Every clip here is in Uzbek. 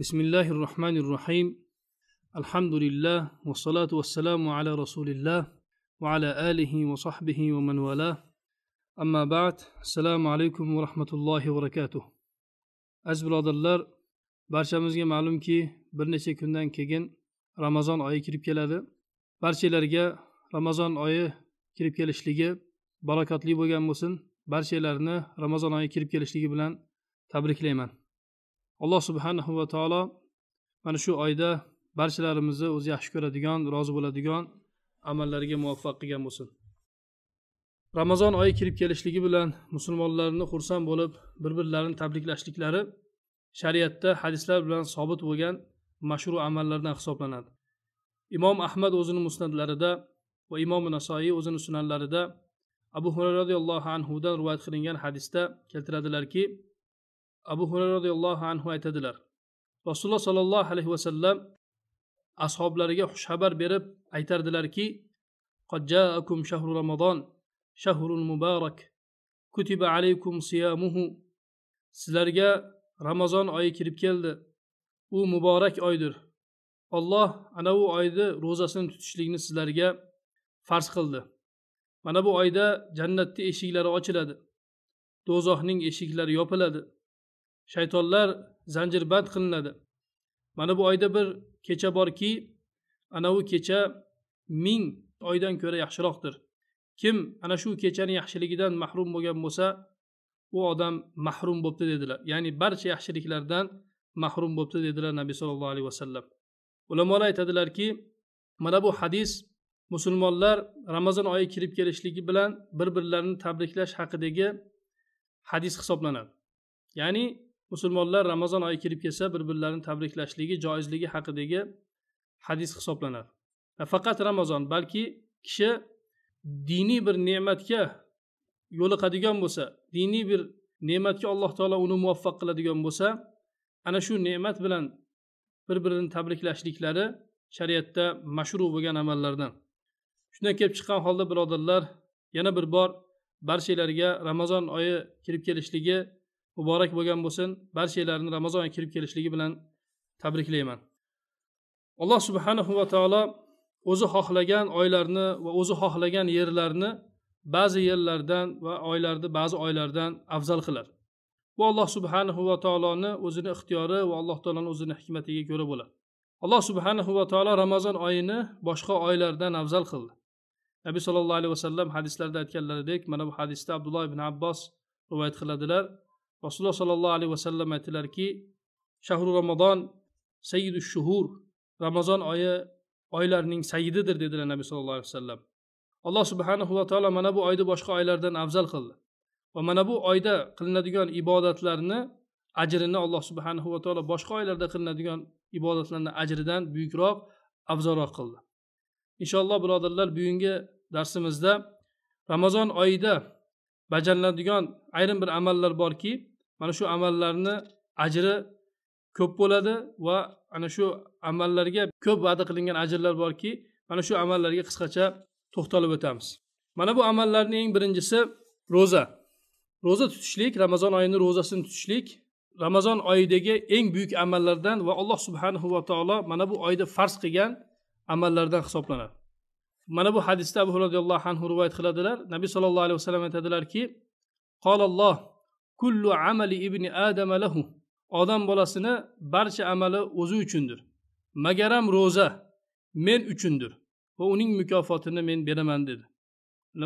بسم الله الرحمن الرحيم الحمد لله والصلاة والسلام على رسول الله وعلى آله وصحبه ومن والاه أما بعد السلام عليكم ورحمة الله وبركاته aziz birodarlar barchamizga ma'lumki bir necha kundan keyin ramazon oyi kirib keladi barchalarga ramazon oyi kirib kelishligi barakotli bo'lgan bo'lsin barchalarni ramazon oyi kirib kelishligi bilan tabriklayman alloh subhanahu va taolo mana shu oyda barchalarimizni o'zi yaxshi ko'radigan rozi bo'ladigan amallarga muvaffaq qilgan bo'lsin ramazon oyi kirib kelishligi bilan musulmonlarni xursand bo'lib bir birlarini tabriklashliklari shariatda hadislar bilan sobit bo'lgan mashru amallardan hisoblanadi imom ahmad o'zini musnatlarida va imom nasoiy o'zini sunanlarida abu hurayra roziyallohu anhudan rivoyat qilingan hadisda keltiradilarki abu hurayra roziyallohu anhu aytadilar rasululloh sollallohu alayhi vasallam ashoblariga xushxabar berib aytardilarki qajjaakum shahru ramazon shahrul muborak kutiba alaykum siyamuhu sizlarga ramazon oyi kirib keldi u muborak oydir olloh ana u oyni ro'zasini tutishlikni sizlarga farz qildi mana bu oyda jannatni eshiklari ochiladi do'zaxning eshiklari yopiladi shaytonlar zanjirband qilinadi mana bu oyda bir kecha borki anavi kecha ming oydan ko'ra yaxshiroqdir kim ana shu kechani yaxshiligidan mahrum bo'lgan bo'lsa u odam mahrum bo'libdi dedilar ya'ni barcha yaxshiliklardan mahrum bo'libdi dedilar nabiy sollallohu alayhi vasallam ulamolar aytadilarki mana bu hadis musulmonlar ramazon oyi kirib kelishligi bilan bir birlarini tabriklash haqidagi hadis hisoblanadi ya'ni musulmonlar ramazon oyi kirib kelsa bir birlarini tabriklashligi joizligi haqidagi hadis hisoblanadi faqat ramazon balki kishi diniy bir ne'matga yo'liqadigan bo'lsa diniy bir ne'matga alloh taolo uni muvaffaq qiladigan bo'lsa ana shu ne'mat bilan bir birini tabriklashliklari shariatda mashruh bo'lgan amallardan shundan kelib chiqqan holda birodarlar yana bir bor barchalarga ramazon oyi kirib kelishligi muborak bo'lgan bo'lsin barchalarini ramazonga kirib kelishligi bilan tabriklayman alloh subhanahu va taolo o'zi xohlagan oylarni va o'zi xohlagan yerlarni ba'zi yerlardan va oylarni ba'zi oylardan afzal qilar bu alloh subhanahu va taoloni o'zini ixtiyori va alloh taoloni o'zini hikmatiga ko'ra bo'ladi alloh subhanahu va taolo ramazon oyini boshqa oylardan afzal qildi nabiy sollallohu alayhi vasallam hadislarda aytganlaridek mana bu hadisda abdulloh ibn abbos rivoyat qiladilar rasululloh sollallohu alayhi vasallam aytdilarki shahru ramazon sayyidu shuhur ramazon oyi oylarning sayyididir dedilar nabiy sallallohu alayhi vasallam alloh subhanahu va taolo mana bu oyni boshqa oylardan afzal qildi va mana bu oyda qilinadigan ibodatlarni ajrini alloh subhanahu va taolo boshqa oylarda qilinadigan ibodatlarni ajridan buyukroq afzalroq qildi inshaalloh birodarlar bugungi darsimizda ramazon oyida bajariladigan ayrim bir amallar borki mana shu amallarni ajri ko'p bo'ladi va ana shu amallarga ko'p va'da qilingan ajrlar borki mana shu amallarga qisqacha to'xtalib o'tamiz mana bu amallarni eng birinchisi ro'za ro'za tutishlik ramazon oyini ro'zasini tutishlik ramazon oyidagi eng buyuk amallardan va alloh subhanahu va taolo mana bu oyda farz qilgan amallardan hisoblanadi mana bu hadisda abu roziyallohu anhu rivoyat qiladilar nabiy sollallohu alayhi vasallam aytadilarki alloh kullu amali ibni adama lahu odam bolasini barcha amali o'zi uchundir magaram ro'za men uchundir va uning mukofotini men beraman dedi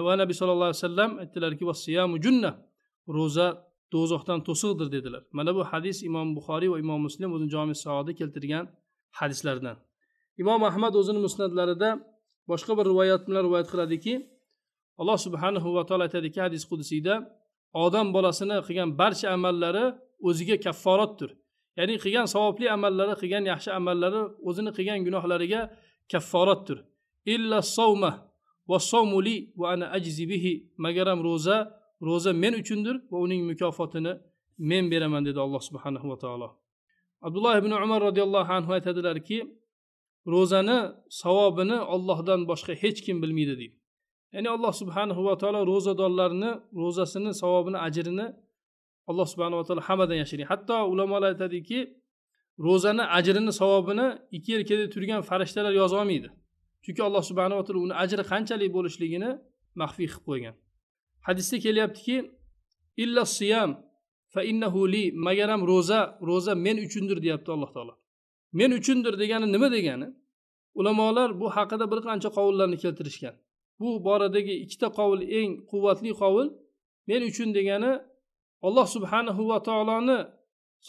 va nabiy sallallohu alayhi vasallam aytdilarki vasiyamu junna ro'za do'zaxdan to'siqdir dedilar mana bu hadis imom buxoriy va imom muslim o'zini jomi saodi keltirgan hadislardan imom ahmad o'zini musnatlarida boshqa bir rivoyat bilan rivoyat qiladiki alloh subhanahu va taolo aytadiki hadis qudisiyda odam bolasini qilgan barcha amallari o'ziga kafforatdir ya'ni qilgan savobli amallari qilgan yaxshi amallari o'zini qilgan gunohlariga kafforatdir illa savma va savmuli va ana ajzi bihi magaram ro'za ro'za men uchundir va uning mukofotini men beraman dedi alloh subhanahu va taolo abdulloh ibn umar roziyallohu anhu aytadilarki ro'zani savobini ollohdan boshqa hech kim bilmaydi deydi ya'ni alloh subhanahu va taolo ro'zadorlarni ro'zasini savobini ajrini alloh subhanava taolo hammadan yashiring hatto ulamolar aytadiki ro'zani ajrini savobini ikki yelkada turgan farishtalar yozolmaydi chunki alloh subhanava taolo uni ajri qanchalik bo'lishligini maxfiy qilib qo'ygan hadisda kelyaptiki illa siyam fa innahu li magaram ro'za ro'za men uchundir deyapti alloh taolo men uchundir degani nima degani ulamolar bu haqida bir qancha qovullarni keltirishgan bu boradagi ikkita qovul eng quvvatli qovul men uchun degani alloh subhanahu va taoloni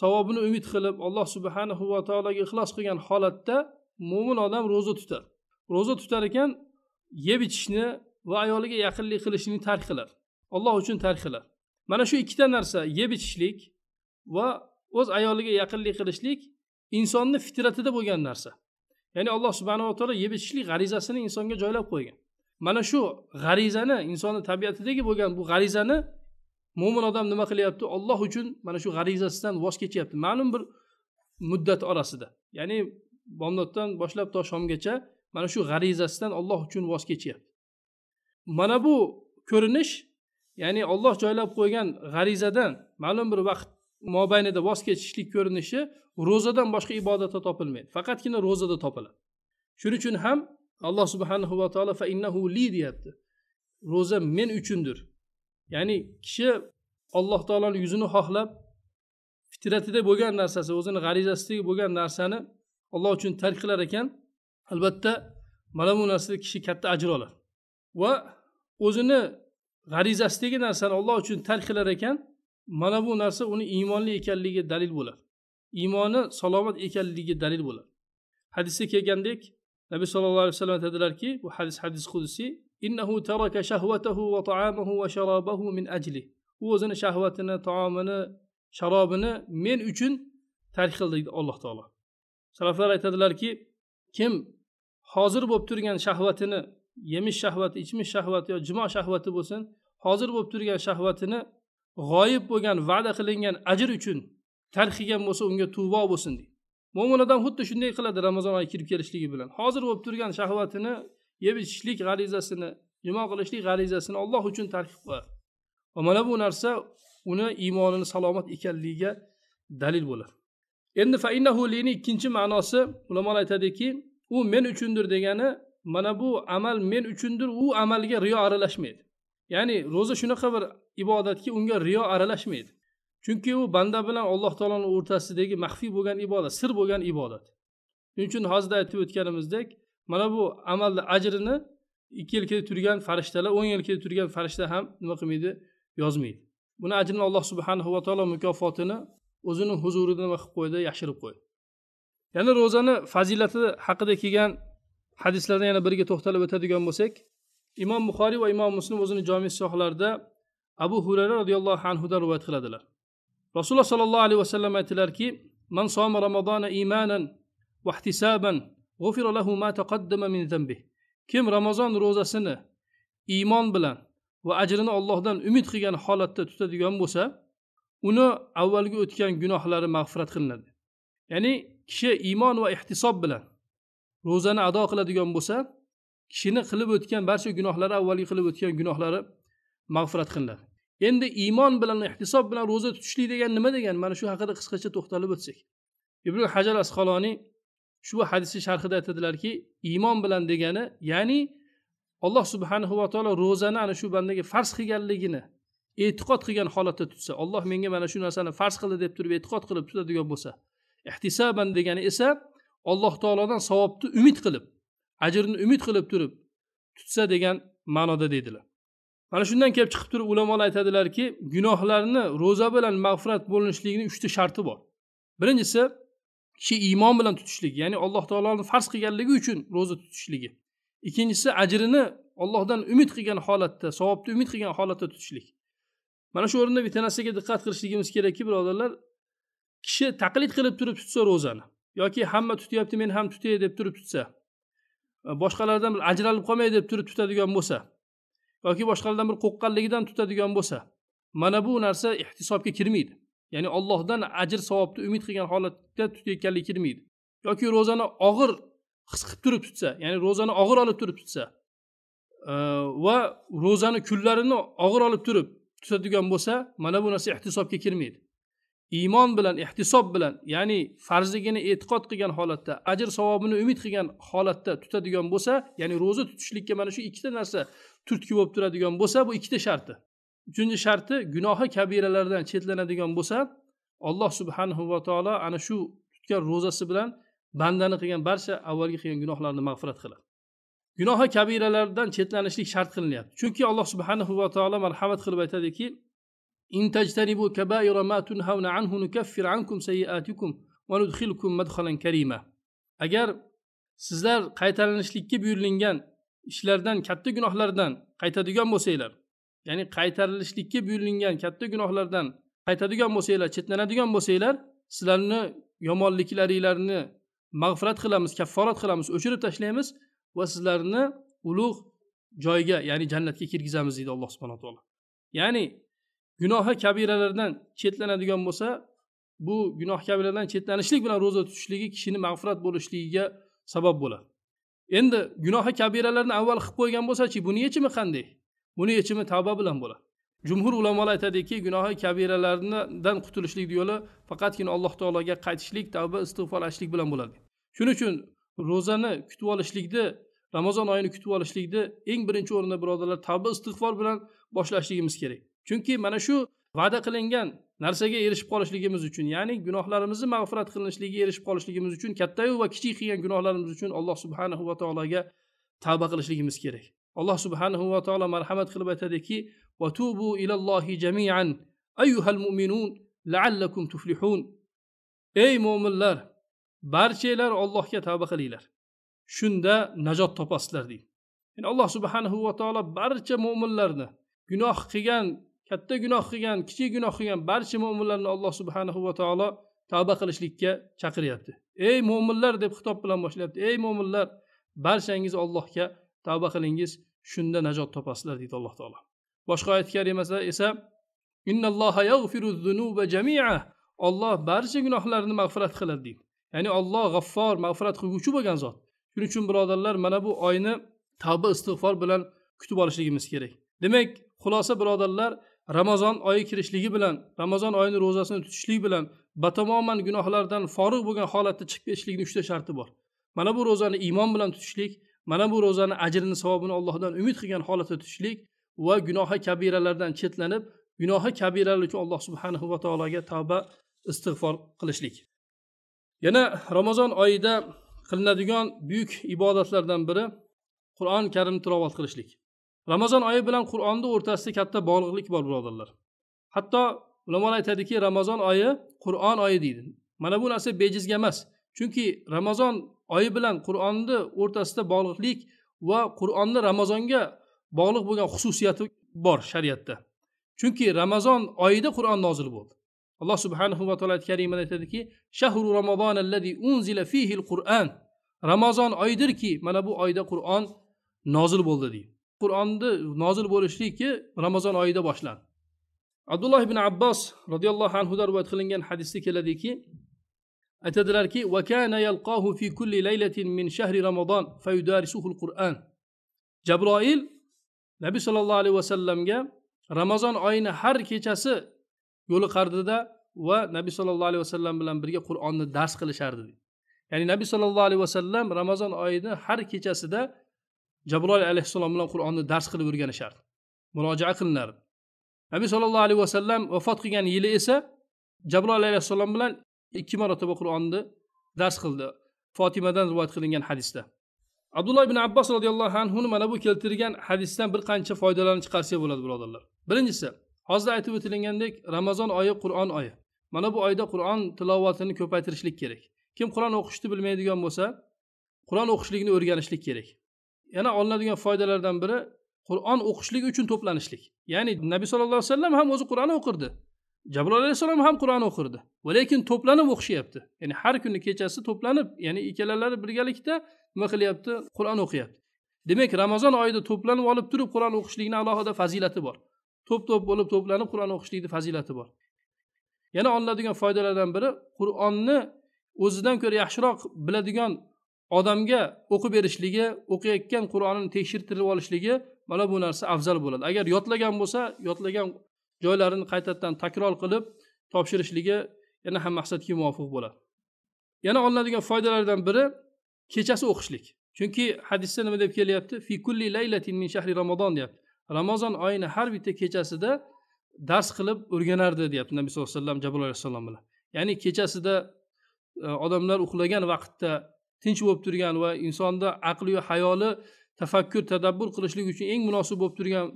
savobini umid qilib alloh subhanahu va taologa ixlos qilgan holatda mo'min odam ro'za tutar ro'za tutar ekan yeb ichishni va ayoliga yaqinlik qilishni tark qilar alloh uchun tark qilar mana shu ikkita narsa yeb ichishlik va o'z ayoliga yaqinlik qilishlik insonni fitratida bo'lgan narsa ya'ni alloh subhanava taolo yeb ichishlik g'arizasini insonga joylab qo'ygan mana shu g'arizani insonni tabiatidagi bo'lgan bu g'arizani mo'min odam nima qilyapti olloh uchun mana shu g'arizasidan voz kechyapti ma'lum bir muddat orasida ya'ni bomdoddan boshlab to shomgacha mana shu g'arizasidan olloh uchun voz kechyapti mana bu ko'rinish ya'ni olloh joylab qo'ygan g'arizadan ma'lum bir vaqt mobaynida voz kechishlik ko'rinishi ro'zadan boshqa ibodatda topilmaydi faqatgina ro'zada topiladi shuning uchun ham alloh subhanahu va taolo fa innahu li deyapti ro'za men uchundir ya'ni kishi alloh taoloni yuzini xohlab fitratida bo'lgan narsasi o'zini g'arizasidagi bo'lgan narsani alloh uchun tark qilar ekan albatta mana bu narsada kishi katta ajr oladi va o'zini g'arizasidagi narsani olloh uchun tark qilar ekan mana bu narsa uni iymonli ekanligiga dalil bo'ladi iymoni salomat ekanligiga dalil bo'ladi hadisda kelgandek nabiy sallallohu alayhi vasallam aytadilarki bu hadis hadis qudusiy innahu taraka shahvatahu va taamahu va sharobahu min ajli u o'zini shahvatini taomini sharobini men uchun tark qildi deydi alloh taolo salaflar aytadilarki kim hozir bo'lib turgan shahvatini yemish shahvati ichmish shahvati yo jimo shahvati bo'lsin hozir bo'lib turgan shahvatini g'oyib bo'lgan va'da qilingan ajr uchun tark qilgan bo'lsa unga tuvbo bo'lsin deydi mo'min odam xuddi shunday qiladi ramazon oyi kirib kelishligi bilan hozir bo'lib turgan shahvatini yeb ichishlik g'arizasini jumo qilishlik g'arizasini olloh uchun tark qilib qo'yadi va mana bu narsa uni iymonini salomat ekanligiga dalil bo'ladi endi fainnahulini ikkinchi ma'nosi ulamolar aytadiki u men uchundir degani mana bu amal men uchundir u amalga riyo aralashmaydi ya'ni ro'za shunaqa bir ibodatki unga riyo aralashmaydi chunki u banda bilan alloh taoloni o'rtasidagi maxfiy bo'lgan ibodat sir bo'lgan ibodat shuning uchun hozir aytib o'tganimizdek mana bu amalni ajrini ikki kelib turgan farishtalar yil kelib turgan farishta ham nima qilmaydi yozmaydi buni ajrini alloh subhanahu va taolo mukofotini o'zini huzurida nima qilib qo'ydi yashirib qo'ydi yana ro'zani fazilati haqida kelgan hadislardan yana biriga to'xtalib o'tadigan bo'lsak imom buxoriy va imom muslim o'zini jomi sohlarida abu hurayra roziyallohu anhudan rivoyat qiladilar rasululloh sollallohu alayhi vasallam aytdilarki man soma ramazona imanan vahtisaban g'ufira lahu ma taqaddama min zambih kim ramazon ro'zasini iymon bilan va ajrini ollohdan umid qilgan holatda tutadigan bo'lsa uni avvalgi o'tgan gunohlari mag'firat qilinadi ya'ni kishi iymon va ehtisob bilan ro'zani ado qiladigan bo'lsa kishini qilib o'tgan barcha gunohlari avvalgi qilib o'tgan gunohlari mag'firat qilinadi endi iymon bilan ehtisob bilan ro'za tutishlik degan nima degan mana shu haqida qisqacha to'xtalib o'tsak ibn hajar asqaloniy shu hadisni sharhida aytadilarki iymon bilan degani ya'ni alloh subhanahu va taolo ro'zani ana shu bandaga farz qilganligini e'tiqod qilgan holatda tutsa olloh menga mana shu narsani farz qildi deb turib e'tiqod qilib tutadigan bo'lsa ehtisoban degani esa alloh taolodan savobni umid qilib ajrni umid qilib turib tutsa degan ma'noda deydilar mana shundan kelib chiqib turib ulamolar aytadilarki gunohlarni ro'za bilan mag'firat bo'linishligini uchta sharti bor birinchisi kishi iymon bilan tutishligi ya'ni alloh taoloni farz qilganligi uchun ro'za tutishligi ikkinchisi ajrini ollohdan umid qilgan holatda savobni umid qilgan holatda tutishlik mana shu o'rinda bitta narsaga diqqat qilishligimiz kerakki birodarlar kishi taqlid qilib turib tutsa ro'zani yoki hamma tutyapti men ham tutay deb turib tutsa boshqalardan ajralib qolmay deb turib tutadigan bo'lsa yoki boshqalardan bir qo'rqqanligidan tutadigan bo'lsa mana bu narsa ehtisobga kirmaydi ya'ni allohdan ajr savobni umid qilgan holatda tutayotganlik kirmaydi yoki ro'zani og'ir his qilib turib tutsa ya'ni ro'zani og'ir olib turib tutsa e, va ro'zani kunlarini og'ir olib turib tutadigan bo'lsa mana bu narsa ehtisobga kirmaydi iymon bilan ehtisob bilan ya'ni farzligini e'tiqod qilgan holatda ajr savobini umid qilgan holatda tutadigan bo'lsa ya'ni ro'za tutishlikka mana shu ikkita narsa turtki bo'lib turadigan bo'lsa bu ikkita sharti uchinchi sharti gunohi kabiralardan chetlanadigan bo'lsa alloh subhanahu va taolo ana shu tutgan ro'zasi bilan bandani qilgan barcha avvalgi qilgan gunohlarni mag'firat qiladi gunohi kabiralardan chetlanishlik shart qilinyapti chunki alloh subhanahu va taolo marhamat qilib aytadiki agar sizlar qaytalanishlikka buyurilgan ishlardan katta gunohlardan qaytadigan bo'lsanglar ya'ni qaytarilishlikka buyurilgan katta gunohlardan qaytadigan bo'lsanglar chetlanadigan bo'lsanglar sizlarni yomonliklaringlarni mag'firat qilamiz kafforat qilamiz o'chirib tashlaymiz va sizlarni ulug' joyga ya'ni jannatga kirgizamiz deydi alloh subhana taolo ya'ni gunohi kabiralardan chetlanadigan bo'lsa bu gunoh kabiralardan chetlanishlik bilan ro'za tutishligi kishini mag'firat bo'lishligiga sabab bo'ladi endi gunohi kabiralarni avval qilib qo'ygan bo'lsachi buni yechimi qanday buni yechimi tavba bilan bo'ladi jumhur ulamolar aytadiki gunohi kabiralardan qutulishlik yo'li faqatgina alloh taologa qaytishlik tavba istig'forlashlik bilan bo'ladi shuning uchun ro'zani kutib olishlikni ramazon oyini kutib olishlikni eng birinchi o'rinda birodarlar tavba istig'for bilan boshlashligimiz kerak chunki mana shu va'da qilingan narsaga erishib qolishligimiz uchun ya'ni gunohlarimizni mag'firat qilinishligiga erishib qolishligimiz uchun kattayu va kichik qilgan gunohlarimiz uchun alloh subhanahu va taologa tavba qilishligimiz kerak alloh subhanahu va taolo marhamat qilib aytadiki vatubu ilallohi jamian ayyuhal mu'minun laallakum tuflihun ey mo'minlar barchanglar ollohga tavba qilinglar shunda najot topasizlar deydi ya'ni alloh subhanahu va taolo barcha mo'minlarni gunoh qilgan katta gunoh qilgan kichik gunoh qilgan barcha mo'minlarni alloh subhanahu va taolo tavba qilishlikka chaqiryapti ey mo'minlar deb xitob bilan boshlayapti ey mo'minlar barchangiz allohga tavba qilingiz shunda najot topasizlar deydi alloh taolo boshqa oyat karimasida esa olloh barcha gunohlarni mag'firat qiladi deydi ya'ni olloh g'affor mag'firat qilguvchi bo'lgan zot shuning uchun birodarlar mana bu oyni tavba istig'for bilan kutib olishligimiz kerak demak xulosa birodarlar ramazon oyi kirishligi bilan ramazon oyini ro'zasini tutishlik bilan batamoman gunohlardan forig' bo'lgan holatda chiqib ketishlikni uchta sharti bor mana bu ro'zani iymon bilan tutishlik mana bu ro'zani ajrini savobini allohdan umid qilgan holatda tutishlik va gunohi kabiralardan chetlanib gunohi kabiralar uchun alloh subhanahu va taologa tavba istig'for qilishlik yana ramazon oyida qilinadigan buyuk ibodatlardan biri qur'oni karimni tilovat qilishlik ramazon oyi bilan qur'onni o'rtasida katta bog'liqlik bor birodarlar hatto ulamolar aytadiki ramazon oyi qur'on oyi deydi mana bu narsa bejizga emas chunki ramazon oyi bilan qur'onni o'rtasida bog'liqlik va qur'onni ramazonga bog'liq bo'lgan xususiyati bor shariatda chunki ramazon oyida qur'on nozil bo'ldi alloh subhanahu va taolo karimada aytadiki shahru ramazon allazi unzila fihi qur'an ramazon oyidirki mana bu oyda qur'on nozil bo'ldi deydi qur'onni nozil bo'lishligi ramazon oyida boshlandi abdulloh ibn abbos roziyallohu anhudan rivoyat qilingan hadisda keladiki aytadilarki fi kulli laylatin min shahri ramazon qur'an jabroil nabiy sollallohu alayhi vasallamga ramazon oyini har kechasi yo'liqardida va nabiy sollallohu alayhi vasallam bilan birga qur'onni dars qilishardi ya'ni nabiy sollallohu alayhi vasallam ramazon oyini har kechasida jabroil alayhissalom bilan qur'onni dars qilib o'rganishardi murojaat qilinardi nabiy sollallohu alayhi vasallam vafot qilgan yili esa jabroil alayhissalom bilan ikki marotaba qur'onni dars qildi fotimadan rivoyat qilingan hadisda abdulloh ibn abbos roziyallohu anhuni mana bu keltirgan hadisdan bir qancha foydalarni chiqarsak bo'ladi birodarlar birinchisi hozir aytib o'tilgandek ramazon oyi qur'on oyi mana bu oyda qur'on tilovatini ko'paytirishlik kerak kim qur'on o'qishni bilmaydigan bo'lsa qur'on o'qishlikni o'rganishlik kerak yana olinadigan foydalardan biri qur'on o'qishlik uchun to'planishlik ya'ni nabiy sallallohu alayhi vasallam ham o'zi qur'on o'qirdi jabroil alayhissalom ham qur'on o'qirdi va lekin to'planib o'qishyapti ya'ni har kuni kechasi to'planib ya'ni ikkalalari birgalikda nima qilyapti qur'on o'qiyapti demak ramazon oyida to'planib olib turib qur'on o'qishlikni alohida fazilati bor to'p to'p bo'lib to'planib qur'on o'qishlikni fazilati bor yana olinadigan foydalardan biri qur'onni o'zidan ko'ra yaxshiroq biladigan odamga o'qib berishligi o'qiyotgan qur'onini tekshirtirib olishligi mana bu narsa afzal bo'ladi agar yodlagan bo'lsa yodlagan joylarini qaytadan takror qilib topshirishligi yana ham maqsadga muvofiq bo'ladi yana olinadigan foydalardan biri kechasi o'qishlik chunki hadisda nima deb kelyapti fi kulli laylatin min shahri ramazon deyapti ramazon oyini har bitta kechasida dars qilib o'rganardi deyapti nabiy sallallohu alayhi vasallam jabroil alayhissalom bilan ya'ni kechasida e, odamlar uxlagan vaqtda tinch bo'lib turgan va insonni yu hayoli tafakkur tadabbur qilishlik uchun eng munosib bo'lib turgan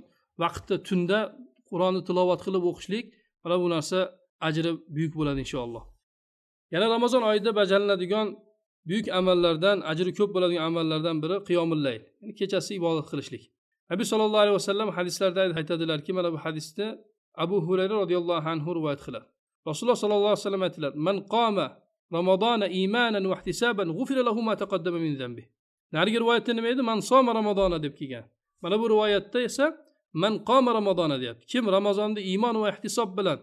vaqtda tunda qur'onni tilovat qilib o'qishlik mana bu narsa ajri buyuk bo'ladi inshaalloh yana ramazon oyida bajariladigan buyuk amallardan ajri ko'p bo'ladigan amallardan biri qiyomillay yani kechasi ibodat qilishlik nabiy sollallohu alayhi vasallam hadislarda aytadilarki mana bu hadisda abu hurayra roziyallohu anhu rivoyat qiladi rasululloh sollallohu alayhi vasallam aytdilar man qoma رمضان imanan واحتسابا غفر له ما تقدم من ذنبه narigi rivoyatda nima edi man soma ramazona deb kelgan mana bu rivoyatda esa man qoma ramazona deyapti kim ramazonni iymon va ehtisob bilan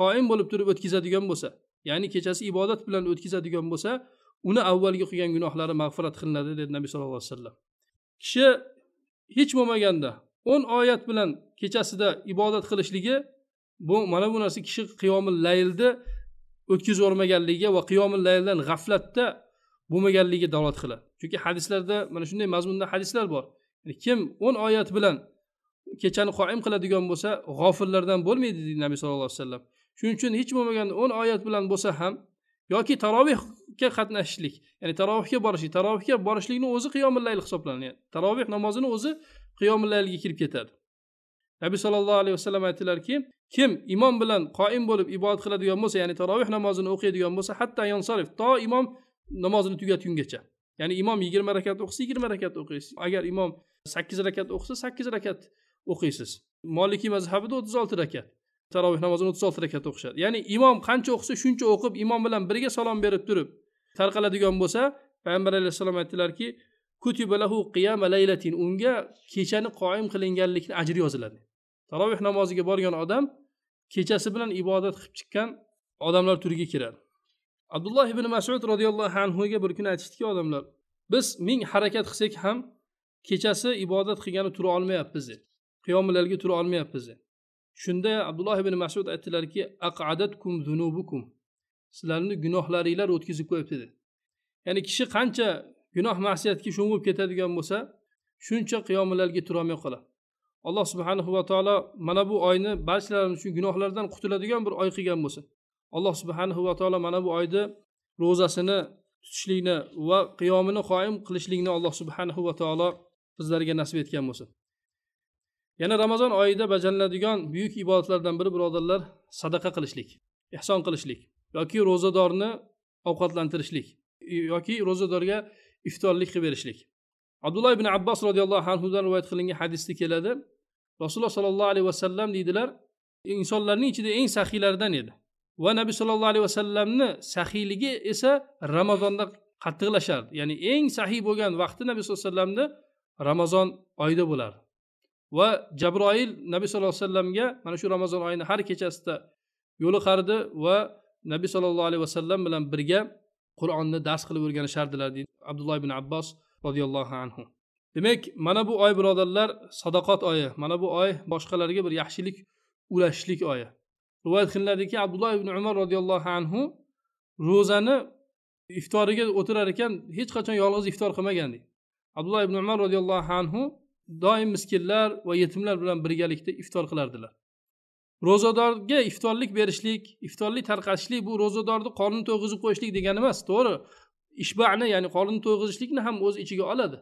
qoim bo'lib turib o'tkazadigan bo'lsa ya'ni kechasi ibodat bilan o'tkazadigan bo'lsa uni avvalgi qilgan gunohlari mag'firat qilinadi dedi nabiy sallallohu alayhi vasallam kishi hech bo'lmaganda o'n oyat bilan kechasida ibodat qilishligi bu mana bu narsa kishi qiyomi laylni o'tkazib yubormaganligiga va qiyomil layldan g'aflatda bo'lmaganligiga dalolat qiladi chunki hadislarda mana shunday mazmunda hadislar bor yani kim o'n oyat bilan kechani qoim qiladigan bo'lsa g'ofillardan bo'lmaydi deydi nabiy sallallohu alayhi vasallam shuning uchun hech bo'lmaganda o'n oyat bilan bo'lsa ham yoki tarovehga qatnashishlik ya'ni tarovehga borishlik tarovehga borishlikni o'zi qiyomillayl hisoblanadi taroveh namozini o'zi qiyomillaylga kirib ketadi nabiy sollallohu alayhi vasallam aytdilarki kim imom bilan qoim bo'lib ibodat qiladigan bo'lsa ya'ni taroveh namozini o'qiydigan bo'lsa hatto yonsarif to imom namozini tugatgungacha ya'ni imom yigirma rakat o'qisa yigirma rakat o'qiysiz agar imom sakkiz rakat o'qisa sakkiz rakat o'qiysiz molikiy mazhabida o'ttiz olti rakat taroveh namozini o'ttiz olti rakat o'qishadi ya'ni imom qancha o'qisa shuncha o'qib imom bilan birga salom berib turib tarqaladigan bo'lsa payg'ambar alayhissalom aytdilarki kutibalahu qiyama laylatin unga kechani qoim qilinganlikni ajri yoziladi taroveh namoziga borgan odam kechasi bilan ibodat qilib chiqqan odamlar turiga kiradi abdulloh ibn masud roziyallohu anhuga bir kuni aytishdiki odamlar biz ming harakat qilsak ham kechasi ibodat qilgani tura olmayapmiz dedi qiyomilarga tura olmayapmiz dedi shunda abdulloh ibn masud aytdilarki aqadatkum zunubukum sizlarni gunohlaringlar o'tkazib qo'yibdi dedi ya'ni kishi qancha gunoh masiyatga sho'ng'ib ketadigan bo'lsa shuncha qiyomilarga turolmay qoladi alloh subhanahu va taolo mana bu oyni barchalarimiz uchun gunohlardan qutuladigan bir oy qilgan bo'lsa alloh subhanahu va taolo mana bu oyda ro'zasini tutishlikni va qiyomini qoyim qilishlikni alloh subhanahu va taolo bizlarga nasib etgan bo'lsa yana ramazon oyida bajariladigan buyuk ibodatlardan biri birodarlar sadaqa qilishlik ehson qilishlik yoki ro'zadorni ovqatlantirishlik yoki ro'zadorga iftorlik qilib berishlik abdulloh ibn abbos roziyallohu anhudan rivoyat qilingan hadisda keladi rasululloh sollallohu alayhi vasallam deydilar insonlarning ichida eng saxiylaridan edi va nabiy sollallohu alayhi vasallamni saxiyligi esa ramazonda qattiqlashardi ya'ni eng sahiy bo'lgan vaqti nabiy sallallohu alayhi vasallamni ramazon oyida bo'lardi va jabroil nabiy sallallohu alayhi vasallamga mana shu ramazon oyini har kechasida yo'liqardi va nabiy sollallohu alayhi vasallam bilan birga qur'onni dars qilib o'rganishardilar deydi abdulloh ibn abbos roziyallohu anhu demak mana bu oy birodarlar sadoqat oyi mana bu oy boshqalarga bir yaxshilik ulashishlik oyi rivoyat qilinadiki abdulloh ibn umar roziyallohu anhu ro'zani iftoriga o'tirar ekan hech qachon yolg'iz iftor qilmagan deydi abdulloh ibn umar roziyallohu anhu doim miskinlar va yetimlar bilan birgalikda iftor qilardilar ro'zadorga iftorlik berishlik iftorlik tarqatishlik bu ro'zadorni qornini to'yg'izib qo'yishlik degani emas to'g'ri ishbani ya'ni qornini to'yg'izishlikni ham o'z ichiga oladi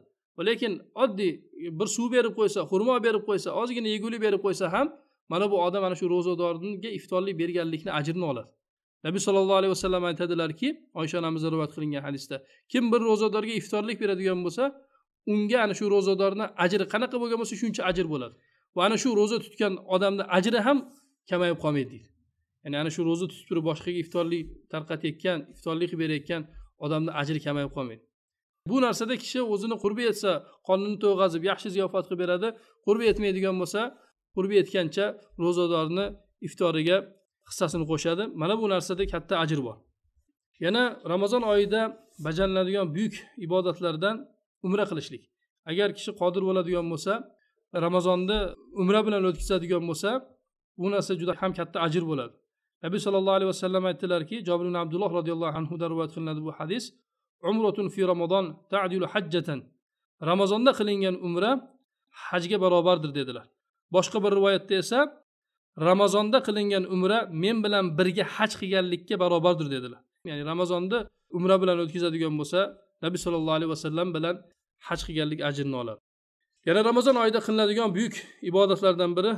lekin oddiy bir suv berib qo'ysa xurmo berib qo'ysa ozgina yegulik berib qo'ysa ham mana bu odam mana shu ro'zadorga iftorlik berganlikni ajrini oladi nabiy sollallohu alayhi vasallam aytadilarki oysha onamiz rivoyat qilingan hadisda kim bir ro'zadorga iftorlik beradigan bo'lsa unga ana shu ro'zadorni ajri qanaqa bo'lgan bo'lsa shuncha ajr bo'ladi va ana shu ro'za tutgan odamni ajri ham kamayib qolmaydi deydi ya'ni ana shu ro'za tutib turib boshqaga iftorlik tarqatayotgan iftorlik qilib berayotgan odamni ajri kamayib qolmaydi bu narsada kishi o'zini qurbi yetsa qornini to'yg'azib yaxshi ziyofat qilib beradi qurbi yetmaydigan bo'lsa qurbi yetgancha ro'zadorni iftoriga hissasini qo'shadi mana bu narsada katta ajr bor yana ramazon oyida bajariladigan buyuk ibodatlardan umra qilishlik agar kishi qodir bo'ladigan bo'lsa ramazonni umra bilan o'tkazadigan bo'lsa bu narsa juda ham katta ajr bo'ladi nabiy sollallohu alayhi vasallam aytdilarki jobir ibn abdulloh roziyallohu anhudan rivoyat qilinadi bu hadis umratun fi ramazon tadilu hajjatan ramazonda qilingan umra hajga barobardir dedilar boshqa bir rivoyatda esa ramazonda qilingan umra men bilan birga haj qilganlikka barobardir dedilar ya'ni ramazonni umra bilan o'tkazadigan bo'lsa nabiy sollallohu alayhi vasallam bilan haj qilganlik ajrini oladi yana ramazon oyida qilinadigan buyuk ibodatlardan biri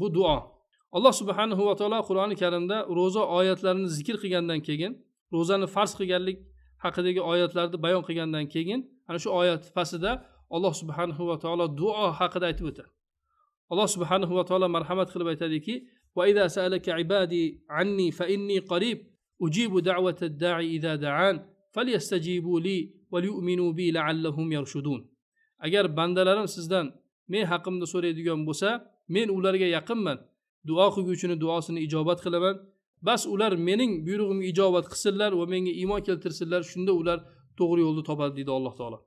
bu duo alloh subhanahu va taolo qur'oni karimda ro'za oyatlarini zikr qilgandan keyin ro'zani farz qilganlik haqidagi oyatlarni bayon qilgandan keyin ana shu oyat faslida alloh subhanahu va taolo duo haqida aytib o'tadi alloh subhanahu va taolo marhamat qilib aytadiki va ida salaka ibadi anni fa inni qarib ujibu da'vata da'i ida da'an falyastajibu li va yu'minu bi la'allahum yarshudun agar bandalarim sizdan men haqimda so'raydigan bo'lsa men ularga yaqinman duo qilguvchini duosini ijobat qilaman bas ular mening buyrug'imga ijobat qilsinlar va menga iymon keltirsinlar shunda ular to'g'ri yo'lni topadi deydi alloh taolo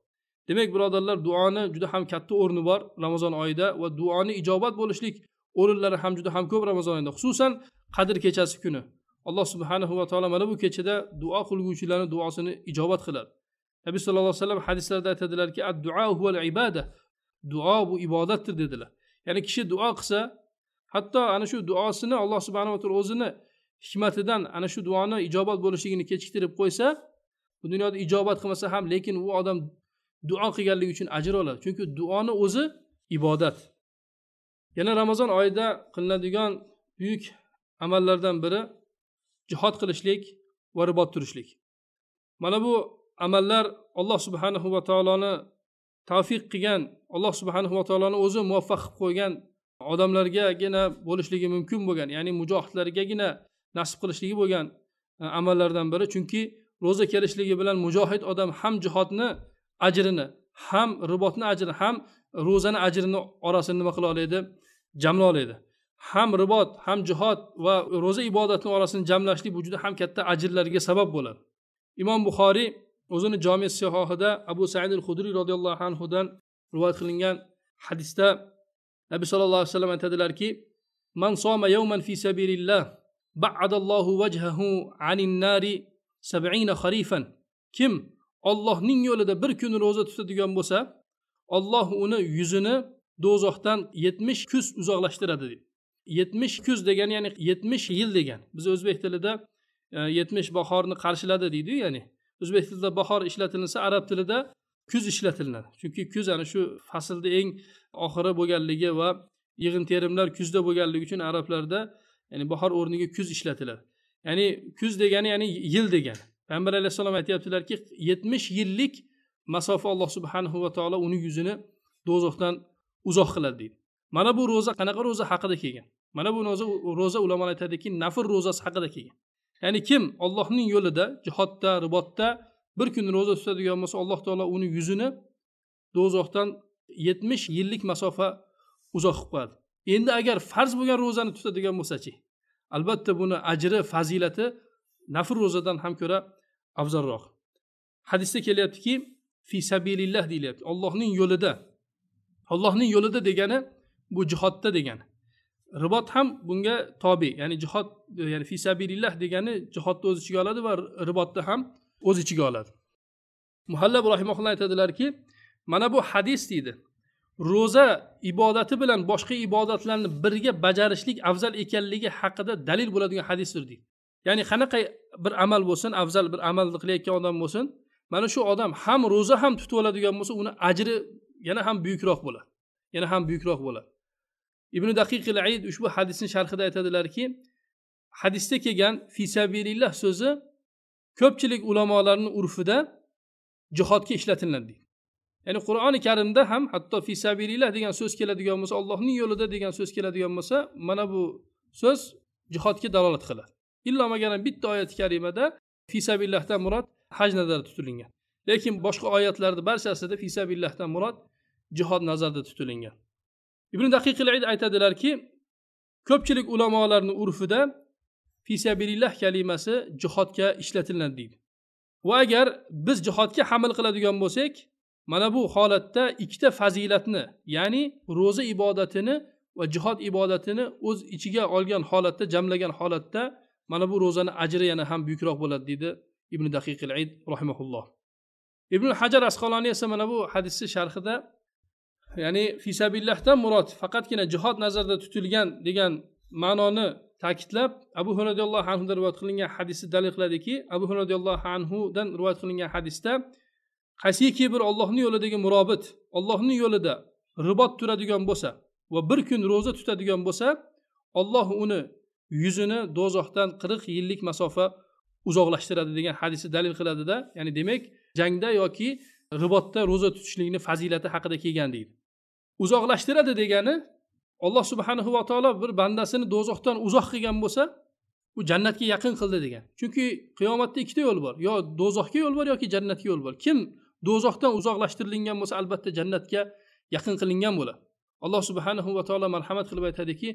demak birodarlar duoni juda ham katta o'rni bor ramazon oyida va duoni ijobat bo'lishlik o'rinlari ham juda ham ko'p ramazon oyida xususan qadr kechasi kuni alloh subhanahu va taolo mana bu kechada duo qilguvchilarni duosini ijobat qiladi nabiy sallallohu alayhi vasallam hadislarda aytadilarki ad duo ibada duo bu ibodatdir dedilar ya'ni kishi duo qilsa hatto ana shu duosini alloh subhanava taolo o'zini hikmatidan ana shu duoni ijobat bo'lishligini kechiktirib qo'ysa bu dunyoda ijobat qilmasa ham lekin u odam duo qilganligi uchun ajr oladi chunki duoni o'zi ibodat yana ramazon oyida qilinadigan buyuk amallardan biri jihod qilishlik va ribot turishlik mana bu amallar alloh subhanahu va taoloni tavfiq qilgan alloh subhanahu va taoloni o'zi muvaffaq qilib qo'ygan odamlargagina bo'lishligi mumkin bo'lgan ya'ni mujohidlargagina nasib qilishligi bo'lgan e, amallardan biri chunki ro'za kelishligi bilan mujohid odam ham jihodni ajrini ham ribotni ajri ham ro'zani ajrini orasini nima qila oladi jamla oladi ham ribot ham jihod va ro'za ibodatni orasini jamlashlik bu juda ham katta ajrlarga sabab bo'ladi imom buxoriy o'zini jomi sihohida abu said al hudriy roziyallohu anhudan rivoyat qilingan hadisda nabiy sallallohu alayhi vasallam aytadilarki man soma yawman fi sabilillah ba'adallohu vajhahu anin nari sab'ina kharifan kim Allohning yo'lida bir kun ro'za tutadigan bo'lsa Alloh uni yuzini do'zaxdan 70 kuz uzoqlashtiradi deydi 70 kuz degani ya'ni 70 yil degan biz o'zbek tilida e, yetmish bahorni qarshiladi deydiyu ya'ni o'zbek tilida bahor ishlatilinsa arab tilida kuz ishlatilinadi chunki kuz ana shu faslni eng oxiri bo'lganligi va yig'in terimlar kuzda bo'lganligi uchun arablarda ya'ni bahor o'rniga kuz ishlatiladi ya'ni kuz degani ya'ni yil degani payg'ambar alayhissalom aytyaptilarki yetmish yillik masofa alloh subhanahu va taolo uni yuzini do'zaxdan uzoq qiladi deydi mana bu ro'za qanaqa ro'za haqida kelgan mana bu ro'za ro'za ulamolar aytadiki nafr ro'zasi haqida kelgan ya'ni kim ollohning yo'lida jihodda ribotda bir kun ro'za tutadigan bo'lsa alloh taolo uni yuzini do'zaxdan yetmish yillik masofa uzoq qilib qo'yadi endi agar farz bo'lgan ro'zani tutadigan bo'lsachi albatta buni ajri fazilati nafr ro'zadan ham ko'ra afzalroq hadisda kelyaptiki fi sabilillah deyilyapti ollohning yo'lida ollohning yo'lida degani bu jihodda degani ribot ham bunga tobe ya'ni jihod ya'ni fi sabilillah degani jihodni o'z ichiga oladi va ribotni ham o'z ichiga oladi muhallab rahimaulloh aytadilarki mana bu hadis deydi ro'za ibodati bilan boshqa ibodatlarni birga bajarishlik afzal ekanligi haqida dalil bo'ladigan hadisdir deydi ya'ni qanaqa bir amal bo'lsin afzal bir amalni qilayotgan odam bo'lsin mana shu odam ham ro'za ham tutib oladigan bo'lsa uni ajri yana ham buyukroq bo'ladi yana ham buyukroq bo'ladi ibn daqiqil ayd ushbu hadisni sharhida aytadilarki hadisda kelgan fisabilillah so'zi ko'pchilik ulamolarni urfida jihodga ishlatiladi deydi ya'ni qur'oni karimda ham hatto fi sabilillah degan so'z keladigan bo'lsa allohning yo'lida degan so'z keladigan bo'lsa mana bu so'z jihodga dalolat qiladi magana bitta oyati karimada fi sabillahdan murod haj nazarda tutilingan lekin boshqa oyatlarni barchasida fi sabillahdan murod jihod nazarda tutilingan ibn daqiqil aytadilarki ko'pchilik ulamolarni urfida fisabilillah kalimasi jihodga ishlatiladi deydi va agar biz jihodga hamil qiladigan bo'lsak mana bu holatda ikkita fazilatni ya'ni ro'za ibodatini va jihod ibodatini o'z ichiga olgan holatda jamlagan holatda mana bu ro'zani ajri yana ham buyukroq bo'ladi deydi ibn daqiqil ayd rahimaulloh ibn hajar asqoloni esa mana bu hadisni sharhida ya'ni fisabillahdan murod faqatgina jihod nazarda tutilgan degan ma'noni ta'kidlab abu hur roziyallohu anhudan rivoyat qilingan hadisni dalil qiladiki abu hur roziyallohu anhudan rivoyat qilingan hadisda qaysiki bir ollohni yo'lidagi murobit ollohni yo'lida ribot turadigan bo'lsa va bir kun ro'za tutadigan bo'lsa olloh uni yuzini do'zaxdan qirq yillik masofa uzoqlashtiradi degan hadisni dalil qiladida ya'ni demak jangda yoki ribotda ro'za tutishlikni fazilati haqida kelgan deydi uzoqlashtiradi degani olloh subhanahu va taolo bir bandasini do'zaxdan uzoq qilgan bo'lsa u jannatga yaqin qildi degan chunki qiyomatda ikkita yo'l bor yo do'zaxga yo'l bor yoki jannatga yo'l bor kim do'zaxdan uzoqlashtirilgan bo'lsa albatta jannatga yaqin qilingan bo'ladi alloh subhanahu va taolo marhamat qilib aytadiki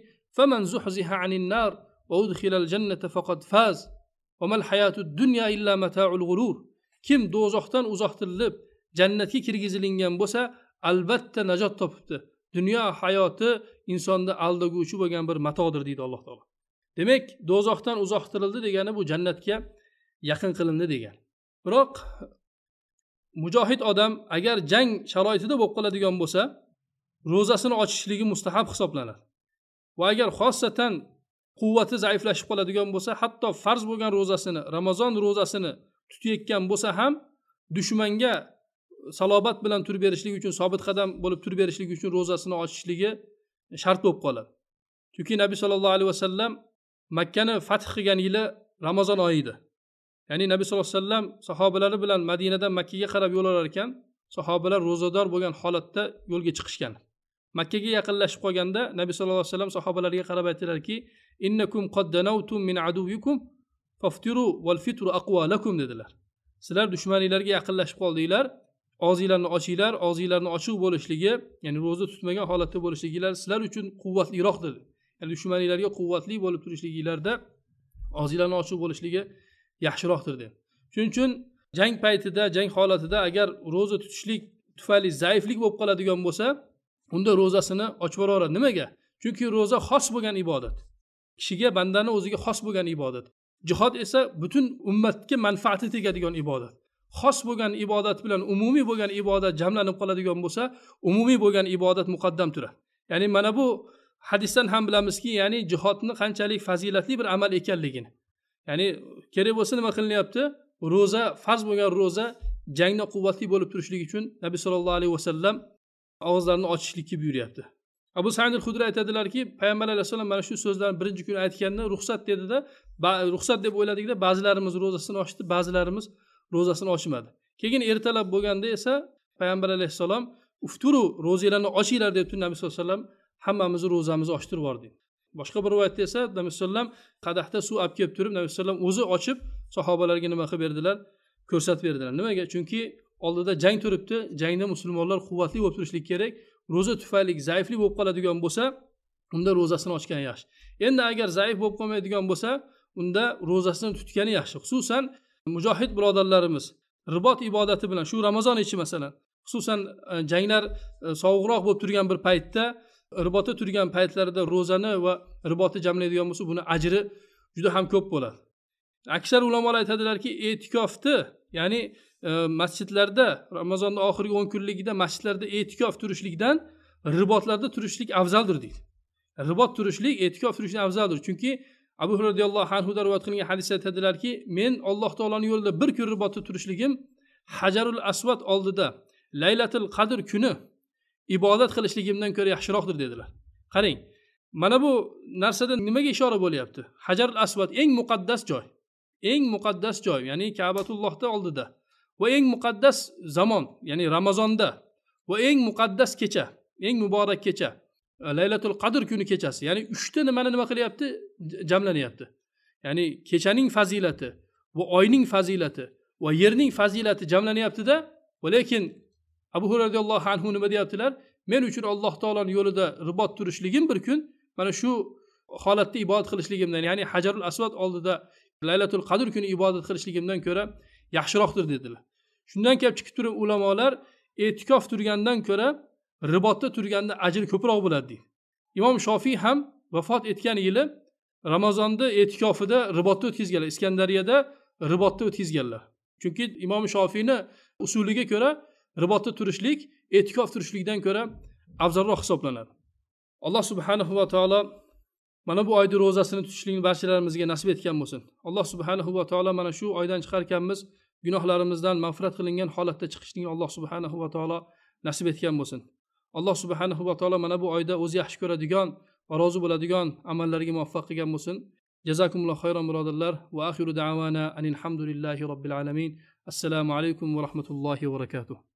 kim do'zaxdan uzoqtirilib jannatga kirgizilingan bo'lsa albatta najot topibdi dunyo hayoti insonni aldaguvchi bo'lgan bir matodir deydi alloh taolo demak do'zaxdan uzoqtirildi degani bu jannatga yaqin qilindi degani biroq mujohid odam agar jang sharoitida bo'lib qoladigan bo'lsa ro'zasini ochishligi mustahab hisoblanadi va agar xosatan quvvati zaiflashib qoladigan bo'lsa hatto farz bo'lgan ro'zasini ramazon ro'zasini tutayotgan bo'lsa ham dushmanga salobat bilan turib berishlik uchun sobit qadam bo'lib turib berishlik uchun ro'zasini ochishligi e, shart bo'lib qoladi chunki nabiy sollallohu alayhi vasallam makkani fath qilgan yili ramazon oyi edi ya'ni nabiy sallallohu alayhi vasallam sahobalari bilan madinadan makkaga qarab yo'l olar ekan sahobalar ro'zador bo'lgan holatda yo'lga chiqishgan makkaga yaqinlashib qolganda nabiy sallallohu alayhi vasallam sahobalariga qarab aytdilarki innakum qaddanavtum min aduvikum faftiru val fitru aqvalakum dedilar sizlar dushmaninglarga yaqinlashib qoldinglar og'zinglarni ochinglar og'zinglarni ochiq bo'lishligi ya'ni ro'za tutmagan holatda bo'lishliginglar sizlar uchun quvvatliroqdir ya'ni dushmaninglarga quvvatli bo'lib turishliginglarda og'zinglarni ochiq bo'lishligi yaxshiroqdir dedi shuning uchun jang paytida jang holatida agar ro'za tutishlik tufayli zaiflik bo'lib qoladigan bo'lsa unda ro'zasini ochib yuboradi nimaga chunki ro'za xos bo'lgan ibodat kishiga bandani o'ziga xos bo'lgan ibodat jihod esa butun ummatga manfaati tegadigan ibodat xos bo'lgan ibodat bilan umumiy bo'lgan ibodat jamlanib qoladigan bo'lsa umumiy bo'lgan ibodat muqaddam turadi ya'ni mana bu hadisdan ham bilamizki ya'ni jihodni qanchalik fazilatli bir amal ekanligini ya'ni kerak bo'lsa nima qilinyapti ro'za farz bo'lgan ro'za jangda quvvatli bo'lib turishlik uchun nabiy sollallohu alayhi vasallam og'izlarini ochishlikka buyuryapti abu said hudra aytadilarki payg'ambar alayhissalom mana shu so'zlarni birinchi kuni aytganda ruxsat dedida ruxsat deb o'yladikda ba'zilarimiz ro'zasini ochdi ba'zilarimiz ro'zasini ochmadi keyin ertalab bo'lganda esa payg'ambar alayhissalom ufturu ro'zinglarni ochinglar turib nabiy sallallohu alayhi vasallam hammamizni ro'zamizni ochtirib yubordi boshqa bir rivoyatda esa nabiy vasallam qadahda suv olib kelib turib nabiy alayhisalom o'zi ochib sahobalarga nima qilib berdilar ko'rsatib berdilar nimaga chunki oldida jang turibdi jangda musulmonlar quvvatli bo'lib turishlik kerak ro'za tufayli zaiflik bo'lib qoladigan bo'lsa unda ro'zasini ochgani yaxshi endi agar zaif bo'lib qolmaydigan bo'lsa unda ro'zasini tutgani yaxshi xususan mujohid birodarlarimiz ribot ibodati bilan shu ramazon ichi masalan xususan e, janglar e, sovuqroq bo'lib turgan bir paytda ribotda turgan paytlarida ro'zani va ribotni jamlaydigan bo'lsa buni ajri juda ham ko'p bo'ladi aksar ulamolar aytadilarki e'tikofni ya'ni e, masjidlarda ramazonni oxirgi o'n kunligida masjidlarda e'tikof turishlikdan ribotlarda turishlik afzaldir deydi ribot turishlik e'tikof turishlik afzaldir chunki abu roziyallohu anhuda rivoyat qilingan hadisda aytadilarki men alloh taoloni yo'lida bir kun ribotda turishligim hajarul asvat oldida laylatil qadr kuni ibodat qilishligimdan ko'ra yaxshiroqdir dedilar qarang mana bu narsada nimaga ishora bo'lyapti hajarul asvat eng muqaddas joy eng muqaddas joy ya'ni kabatullohni oldida va eng muqaddas zamon ya'ni ramazonda va eng muqaddas kecha eng muborak kecha laylatul qadr kuni kechasi ya'ni uchta nimani nima qilyapti jamlanyapti ya'ni kechaning fazilati va oyning fazilati va yerning fazilati jamlanyaptida lekin abu hurra roziyallohu anhu nima deyaptilar men uchun alloh taoloni yo'lida ribot turishligim bir kun mana shu holatda ibodat qilishligimdan ya'ni hajarul asvad oldida laylatul qadr kuni ibodat qilishligimdan ko'ra yaxshiroqdir dedilar shundan kelib chiqib turib ulamolar e'tikof turgandan ko'ra ribotda turganda ajri ko'proq bo'ladi deydi imom shofiy ham vafot etgan yili ramazonni e'tikofida ribotda o'tkazganlar iskandariyada ribotda o'tkazganlar chunki imom shofiyni usuliga ko'ra ribotda turishlik e'tikof turishlikdan ko'ra afzalroq hisoblanadi alloh subhanahu va taolo mana bu oyni ro'zasini tutishlikni barchalarimizga nasib etgan bo'lsin alloh subhanahu va taolo mana shu oydan chiqarkanmiz gunohlarimizdan mag'firat qilingan holatda chiqishlikni alloh subhanahu va taolo nasib etgan bo'lsin alloh subhanahu va taolo mana bu oyda o'zi yaxshi ko'radigan va rozi bo'ladigan amallarga muvaffaq qilgan bo'lsin jazakumulloh xayron birodarlar va axiru davana anilhamdulillahi robbil alamin assalomu alaykum va rahmatullohi va barakatuh